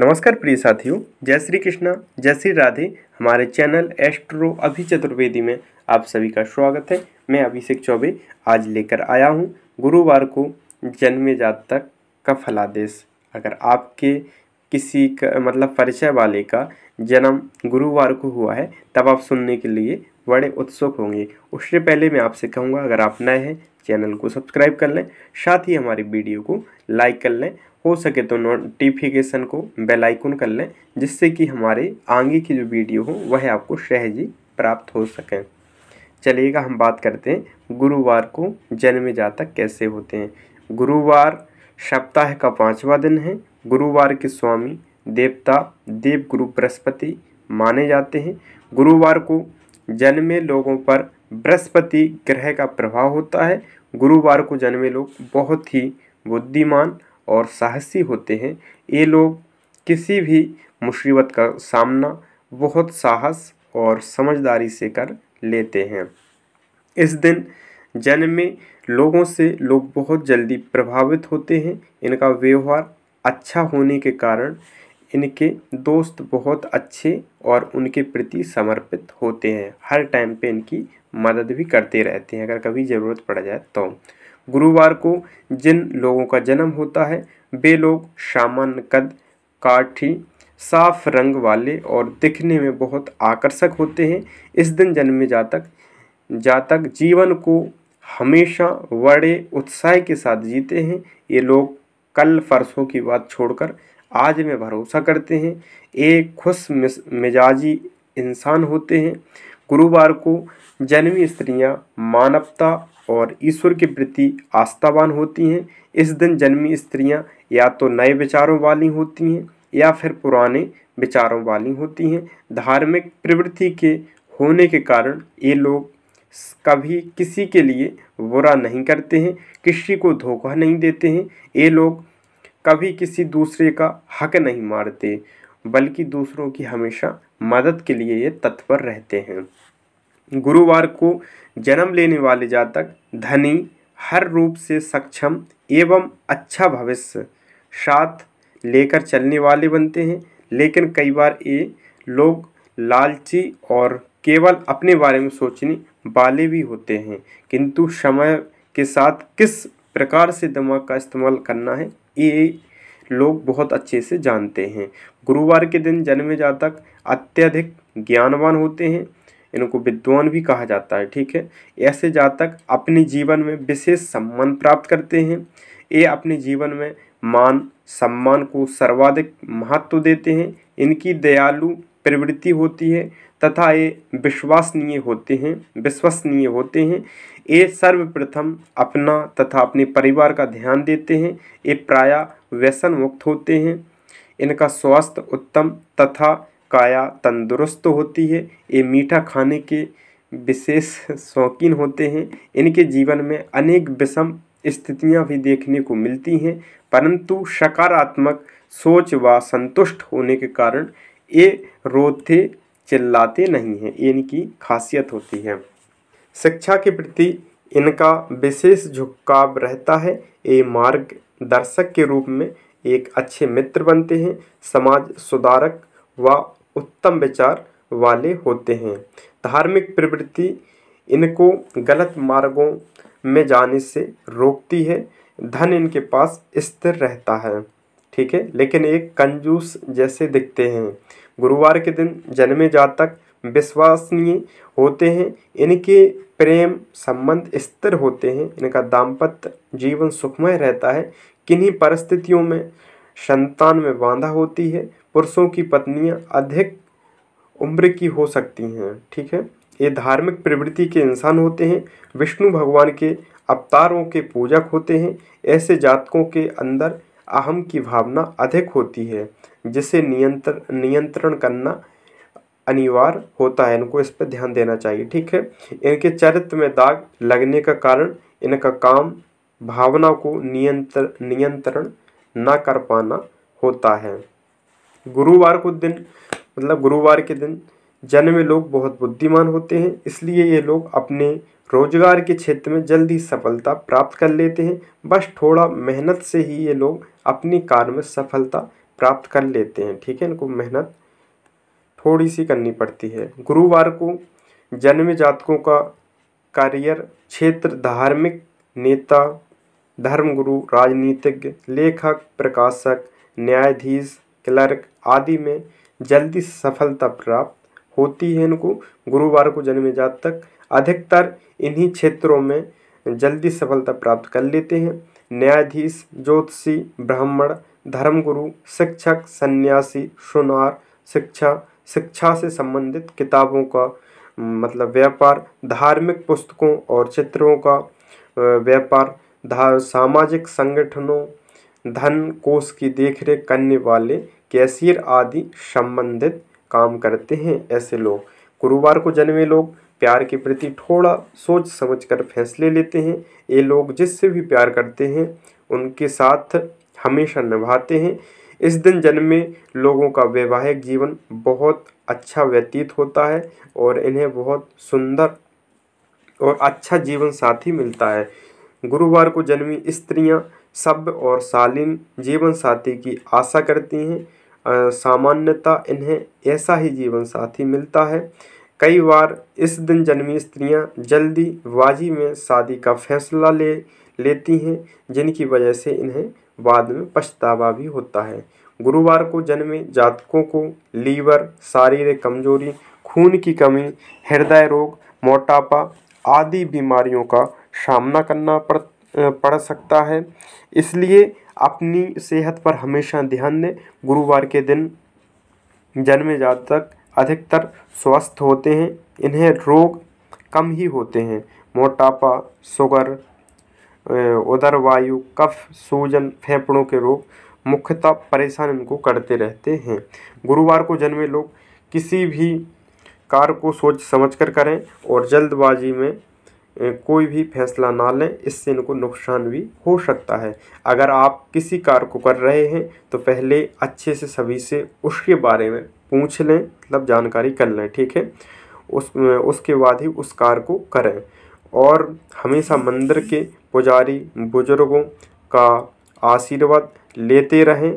नमस्कार प्रिय साथियों जय श्री कृष्णा जय श्री राधे हमारे चैनल एस्ट्रो अभि चतुर्वेदी में आप सभी का स्वागत है मैं अभिषेक चौबे आज लेकर आया हूँ गुरुवार को जन्मे जातक का फलादेश अगर आपके किसी का मतलब परिचय वाले का जन्म गुरुवार को हुआ है तब आप सुनने के लिए बड़े उत्सुक होंगे उससे पहले मैं आपसे कहूँगा अगर आप नए हैं चैनल को सब्सक्राइब कर लें साथ ही हमारी वीडियो को लाइक कर लें हो सके तो नोटिफिकेशन को बेल आइकन कर लें जिससे कि हमारे आगे की जो वीडियो हो वह आपको सहजी प्राप्त हो सकें चलिएगा हम बात करते हैं गुरुवार को जन्म जातक कैसे होते हैं गुरुवार सप्ताह का पाँचवा दिन है गुरुवार के स्वामी देवता देव गुरु बृहस्पति माने जाते हैं गुरुवार को जन्मे लोगों पर बृहस्पति ग्रह का प्रभाव होता है गुरुवार को जन्मे लोग बहुत ही बुद्धिमान और साहसी होते हैं ये लोग किसी भी मुसीबत का सामना बहुत साहस और समझदारी से कर लेते हैं इस दिन जन्मे लोगों से लोग बहुत जल्दी प्रभावित होते हैं इनका व्यवहार अच्छा होने के कारण इनके दोस्त बहुत अच्छे और उनके प्रति समर्पित होते हैं हर टाइम पे इनकी मदद भी करते रहते हैं अगर कभी ज़रूरत पड़ जाए तो गुरुवार को जिन लोगों का जन्म होता है वे लोग सामान्य कद काठी साफ रंग वाले और दिखने में बहुत आकर्षक होते हैं इस दिन जन्मे जातक जातक जीवन को हमेशा बड़े उत्साह के साथ जीते हैं ये लोग कल फरसों की बात छोड़कर आज में भरोसा करते हैं एक खुश मिजाजी इंसान होते हैं गुरुवार को जन्मी स्त्रियां मानवता और ईश्वर के प्रति आस्थावान होती हैं इस दिन जन्मी स्त्रियां या तो नए विचारों वाली होती हैं या फिर पुराने विचारों वाली होती हैं धार्मिक प्रवृत्ति के होने के कारण ये लोग कभी किसी के लिए बुरा नहीं करते हैं किसी को धोखा नहीं देते हैं ये लोग कभी किसी दूसरे का हक नहीं मारते बल्कि दूसरों की हमेशा मदद के लिए ये तत्पर रहते हैं गुरुवार को जन्म लेने वाले जातक धनी हर रूप से सक्षम एवं अच्छा भविष्य साथ लेकर चलने वाले बनते हैं लेकिन कई बार ये लोग लालची और केवल अपने बारे में सोचने वाले भी होते हैं किंतु समय के साथ किस प्रकार से दिमाग का इस्तेमाल करना है ये लोग बहुत अच्छे से जानते हैं गुरुवार के दिन जन्मे जातक अत्यधिक ज्ञानवान होते हैं इनको विद्वान भी कहा जाता है ठीक है ऐसे जातक अपने जीवन में विशेष सम्मान प्राप्त करते हैं ये अपने जीवन में मान सम्मान को सर्वाधिक महत्व देते हैं इनकी दयालु प्रवृत्ति होती है तथा ये विश्वसनीय होते हैं विश्वसनीय होते हैं ये सर्वप्रथम अपना तथा अपने परिवार का ध्यान देते हैं ये प्राय व्यसन मुक्त होते हैं इनका स्वास्थ्य उत्तम तथा काया तंदुरुस्त होती है ये मीठा खाने के विशेष शौकीन होते हैं इनके जीवन में अनेक विषम स्थितियां भी देखने को मिलती हैं परंतु सकारात्मक सोच व संतुष्ट होने के कारण ये रोते चिल्लाते नहीं हैं ये इनकी खासियत होती है शिक्षा के प्रति इनका विशेष झुकाव रहता है ये मार्ग दर्शक के रूप में एक अच्छे मित्र बनते हैं समाज सुधारक व उत्तम विचार वाले होते हैं धार्मिक प्रवृत्ति इनको गलत मार्गों में जाने से रोकती है धन इनके पास स्थिर रहता है ठीक है लेकिन एक कंजूस जैसे दिखते हैं गुरुवार के दिन जन्मे जातक विश्वसनीय होते हैं इनके प्रेम संबंध स्थिर होते हैं इनका दाम्पत्य जीवन सुखमय रहता है किन्हीं परिस्थितियों में संतान में बांधा होती है पुरुषों की पत्नियां अधिक उम्र की हो सकती हैं ठीक है ये धार्मिक प्रवृत्ति के इंसान होते हैं विष्णु भगवान के अवतारों के पूजक होते हैं ऐसे जातकों के अंदर अहम की भावना अधिक होती है जिसे नियंत्र नियंत्रण करना अनिवार्य होता है इनको इस पर ध्यान देना चाहिए ठीक है इनके चरित्र में दाग लगने का कारण इनका काम भावना को नियंत्र नियंत्रण ना कर पाना होता है गुरुवार को दिन मतलब गुरुवार के दिन जन्मे लोग बहुत बुद्धिमान होते हैं इसलिए ये लोग अपने रोजगार के क्षेत्र में जल्दी सफलता प्राप्त कर लेते हैं बस थोड़ा मेहनत से ही ये लोग अपने कार्य में सफलता प्राप्त कर लेते हैं ठीक है इनको मेहनत थोड़ी सी करनी पड़ती है गुरुवार को जन्म जातकों का करियर क्षेत्र धार्मिक नेता धर्मगुरु राजनीतिज्ञ लेखक प्रकाशक न्यायाधीश क्लर्क आदि में जल्दी सफलता प्राप्त होती है इनको गुरुवार को जन्मे जात तक अधिकतर इन्हीं क्षेत्रों में जल्दी सफलता प्राप्त कर लेते हैं न्यायाधीश ज्योतिषी ब्राह्मण धर्मगुरु शिक्षक सन्यासी सुनार शिक्षा शिक्षा से संबंधित किताबों का मतलब व्यापार धार्मिक पुस्तकों और चित्रों का व्यापार धार सामाजिक संगठनों धन कोष की देखरेख करने वाले कैशियर आदि संबंधित काम करते हैं ऐसे लोग गुरुवार को जन्मे लोग प्यार के प्रति थोड़ा सोच समझकर फैसले लेते हैं ये लोग जिससे भी प्यार करते हैं उनके साथ हमेशा निभाते हैं इस दिन जन्मे लोगों का वैवाहिक जीवन बहुत अच्छा व्यतीत होता है और इन्हें बहुत सुंदर और अच्छा जीवन साथी मिलता है गुरुवार को जन्मी स्त्रियां सभ्य और शालीन जीवन साथी की आशा करती हैं सामान्यतः इन्हें ऐसा ही जीवन साथी मिलता है कई बार इस दिन जन्मी स्त्रियां जल्दी बाजी में शादी का फैसला ले लेती हैं जिनकी वजह से इन्हें बाद में पछतावा भी होता है गुरुवार को जन्मे जातकों को लीवर शारीरिक कमजोरी खून की कमी हृदय रोग मोटापा आदि बीमारियों का सामना करना पड़ पड़ सकता है इसलिए अपनी सेहत पर हमेशा ध्यान दें गुरुवार के दिन जन्मे जातक अधिकतर स्वस्थ होते हैं इन्हें रोग कम ही होते हैं मोटापा शुगर उदर वायु कफ सूजन फेफड़ों के रोग मुख्यतः परेशान इनको करते रहते हैं गुरुवार को जन्मे लोग किसी भी कार्य को सोच समझ कर करें और जल्दबाजी में कोई भी फैसला ना लें इससे इनको नुकसान भी हो सकता है अगर आप किसी कार्य को कर रहे हैं तो पहले अच्छे से सभी से उसके बारे में पूछ लें मतलब जानकारी कर लें ठीक है उस उसके बाद ही उस कार्य को करें और हमेशा मंदिर के पुजारी बुजुर्गों का आशीर्वाद लेते रहें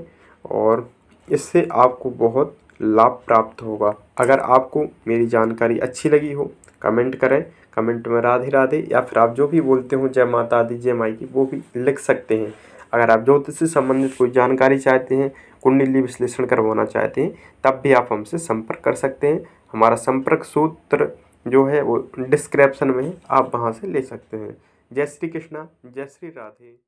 और इससे आपको बहुत लाभ प्राप्त होगा अगर आपको मेरी जानकारी अच्छी लगी हो कमेंट करें कमेंट में राधे राधे या फिर आप जो भी बोलते हो जय माता दी जय माई की वो भी लिख सकते हैं अगर आप ज्योतिष से संबंधित कोई जानकारी चाहते हैं कुंडली विश्लेषण करवाना चाहते हैं तब भी आप हमसे संपर्क कर सकते हैं हमारा संपर्क सूत्र जो है वो डिस्क्रिप्शन में आप वहाँ से ले सकते हैं जय श्री कृष्णा जय श्री राधे